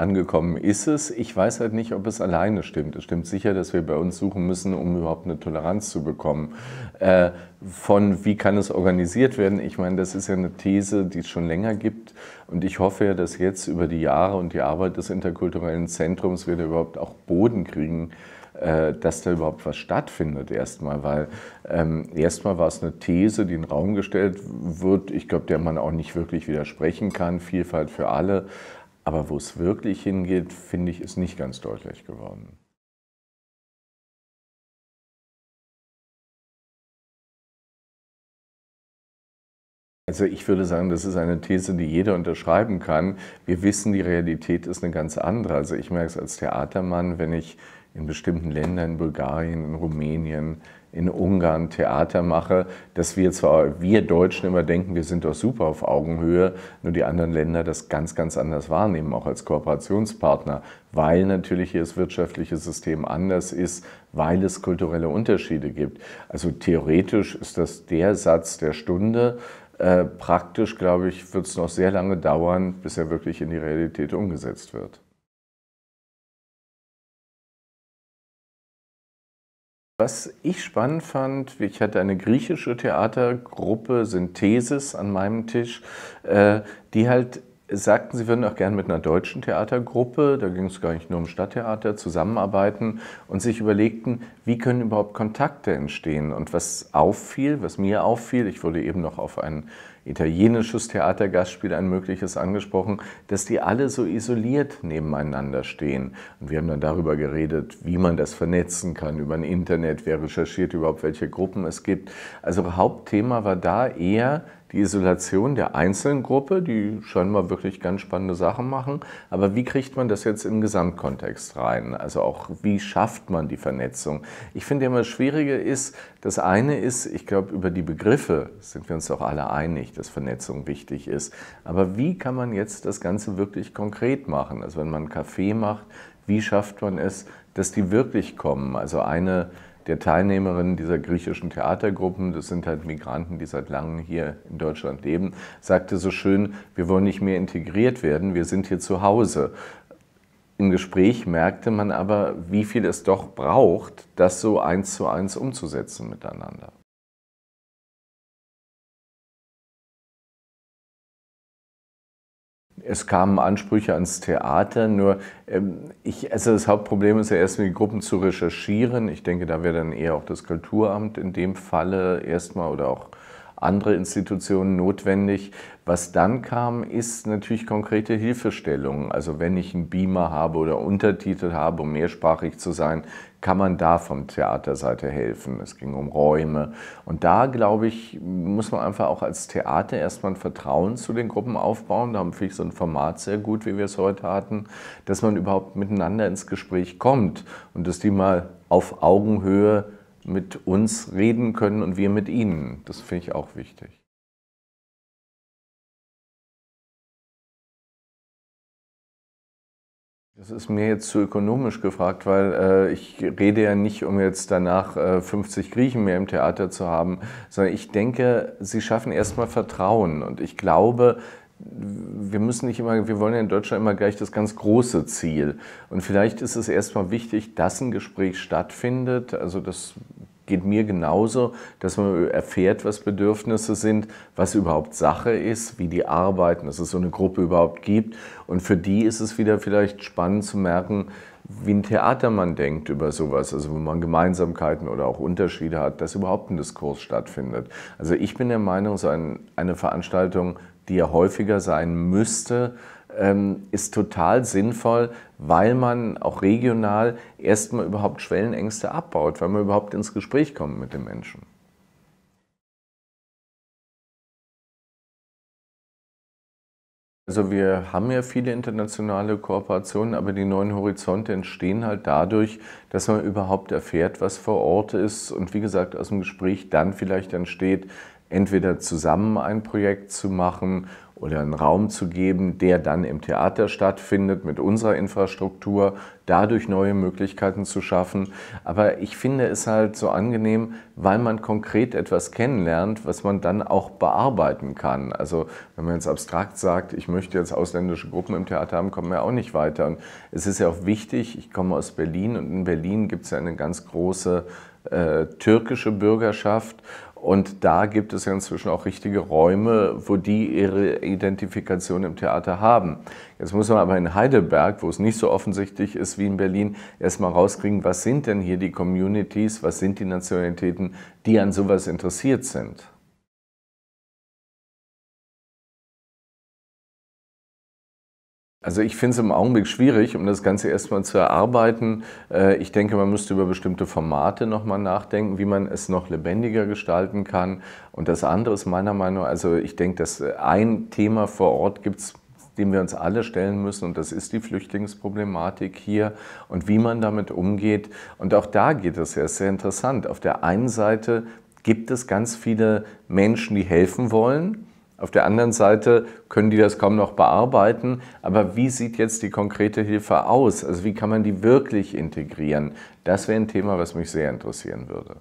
Angekommen ist es. Ich weiß halt nicht, ob es alleine stimmt. Es stimmt sicher, dass wir bei uns suchen müssen, um überhaupt eine Toleranz zu bekommen. Äh, von wie kann es organisiert werden? Ich meine, das ist ja eine These, die es schon länger gibt. Und ich hoffe ja, dass jetzt über die Jahre und die Arbeit des interkulturellen Zentrums wir da überhaupt auch Boden kriegen, äh, dass da überhaupt was stattfindet erstmal. Weil ähm, erstmal war es eine These, die in den Raum gestellt wird. Ich glaube, der man auch nicht wirklich widersprechen kann. Vielfalt für alle. Aber wo es wirklich hingeht, finde ich, ist nicht ganz deutlich geworden. Also ich würde sagen, das ist eine These, die jeder unterschreiben kann. Wir wissen, die Realität ist eine ganz andere. Also ich merke es als Theatermann, wenn ich in bestimmten Ländern, in Bulgarien, in Rumänien, in Ungarn Theater mache, dass wir zwar, wir Deutschen immer denken, wir sind doch super auf Augenhöhe, nur die anderen Länder das ganz, ganz anders wahrnehmen, auch als Kooperationspartner, weil natürlich hier das wirtschaftliche System anders ist, weil es kulturelle Unterschiede gibt. Also theoretisch ist das der Satz der Stunde. Äh, praktisch, glaube ich, wird es noch sehr lange dauern, bis er wirklich in die Realität umgesetzt wird. Was ich spannend fand, ich hatte eine griechische Theatergruppe, Synthesis, an meinem Tisch, äh, die halt sagten, Sie würden auch gerne mit einer deutschen Theatergruppe, da ging es gar nicht nur um Stadttheater, zusammenarbeiten und sich überlegten, wie können überhaupt Kontakte entstehen. Und was auffiel, was mir auffiel, ich wurde eben noch auf ein italienisches Theatergastspiel, ein mögliches, angesprochen, dass die alle so isoliert nebeneinander stehen. Und wir haben dann darüber geredet, wie man das vernetzen kann über ein Internet, wer recherchiert überhaupt, welche Gruppen es gibt. Also Hauptthema war da eher, die Isolation der einzelnen Gruppe, die scheinbar wirklich ganz spannende Sachen machen. Aber wie kriegt man das jetzt im Gesamtkontext rein? Also auch, wie schafft man die Vernetzung? Ich finde immer, das Schwierige ist, das eine ist, ich glaube, über die Begriffe sind wir uns auch alle einig, dass Vernetzung wichtig ist. Aber wie kann man jetzt das Ganze wirklich konkret machen? Also wenn man einen Kaffee macht, wie schafft man es, dass die wirklich kommen? Also eine der Teilnehmerinnen dieser griechischen Theatergruppen, das sind halt Migranten, die seit langem hier in Deutschland leben, sagte so schön, wir wollen nicht mehr integriert werden, wir sind hier zu Hause. Im Gespräch merkte man aber, wie viel es doch braucht, das so eins zu eins umzusetzen miteinander. es kamen Ansprüche ans Theater, nur ähm, ich, also das Hauptproblem ist ja erstmal die Gruppen zu recherchieren. Ich denke, da wäre dann eher auch das Kulturamt in dem Falle erstmal oder auch andere Institutionen notwendig, was dann kam, ist natürlich konkrete Hilfestellungen. Also wenn ich einen Beamer habe oder Untertitel habe, um mehrsprachig zu sein, kann man da vom Theaterseite helfen. Es ging um Räume. Und da, glaube ich, muss man einfach auch als Theater erstmal ein Vertrauen zu den Gruppen aufbauen. Da finde ich so ein Format sehr gut, wie wir es heute hatten, dass man überhaupt miteinander ins Gespräch kommt und dass die mal auf Augenhöhe mit uns reden können und wir mit ihnen. Das finde ich auch wichtig. Das ist mir jetzt zu ökonomisch gefragt, weil äh, ich rede ja nicht, um jetzt danach äh, 50 Griechen mehr im Theater zu haben, sondern ich denke, sie schaffen erstmal Vertrauen. Und ich glaube, wir müssen nicht immer, wir wollen ja in Deutschland immer gleich das ganz große Ziel. Und vielleicht ist es erstmal wichtig, dass ein Gespräch stattfindet. Also das geht mir genauso, dass man erfährt, was Bedürfnisse sind, was überhaupt Sache ist, wie die arbeiten, dass es so eine Gruppe überhaupt gibt. Und für die ist es wieder vielleicht spannend zu merken, wie ein Theater man denkt über sowas, also wo man Gemeinsamkeiten oder auch Unterschiede hat, dass überhaupt ein Diskurs stattfindet. Also ich bin der Meinung, so ein, eine Veranstaltung, die ja häufiger sein müsste, ähm, ist total sinnvoll, weil man auch regional erstmal überhaupt Schwellenängste abbaut, weil man überhaupt ins Gespräch kommt mit den Menschen. Also wir haben ja viele internationale Kooperationen, aber die neuen Horizonte entstehen halt dadurch, dass man überhaupt erfährt, was vor Ort ist und wie gesagt aus dem Gespräch dann vielleicht entsteht, entweder zusammen ein Projekt zu machen oder einen Raum zu geben, der dann im Theater stattfindet mit unserer Infrastruktur, dadurch neue Möglichkeiten zu schaffen. Aber ich finde es halt so angenehm, weil man konkret etwas kennenlernt, was man dann auch bearbeiten kann. Also wenn man jetzt abstrakt sagt, ich möchte jetzt ausländische Gruppen im Theater haben, kommen wir auch nicht weiter. Und es ist ja auch wichtig, ich komme aus Berlin und in Berlin gibt es ja eine ganz große äh, türkische Bürgerschaft und da gibt es ja inzwischen auch richtige Räume, wo die ihre Identifikation im Theater haben. Jetzt muss man aber in Heidelberg, wo es nicht so offensichtlich ist wie in Berlin, erstmal rauskriegen, was sind denn hier die Communities, was sind die Nationalitäten, die an sowas interessiert sind. Also ich finde es im Augenblick schwierig, um das Ganze erstmal zu erarbeiten. Äh, ich denke, man müsste über bestimmte Formate nochmal nachdenken, wie man es noch lebendiger gestalten kann. Und das andere ist meiner Meinung nach, also ich denke, dass äh, ein Thema vor Ort gibt es dem wir uns alle stellen müssen, und das ist die Flüchtlingsproblematik hier und wie man damit umgeht. Und auch da geht es ja sehr interessant. Auf der einen Seite gibt es ganz viele Menschen, die helfen wollen, auf der anderen Seite können die das kaum noch bearbeiten. Aber wie sieht jetzt die konkrete Hilfe aus? Also wie kann man die wirklich integrieren? Das wäre ein Thema, was mich sehr interessieren würde.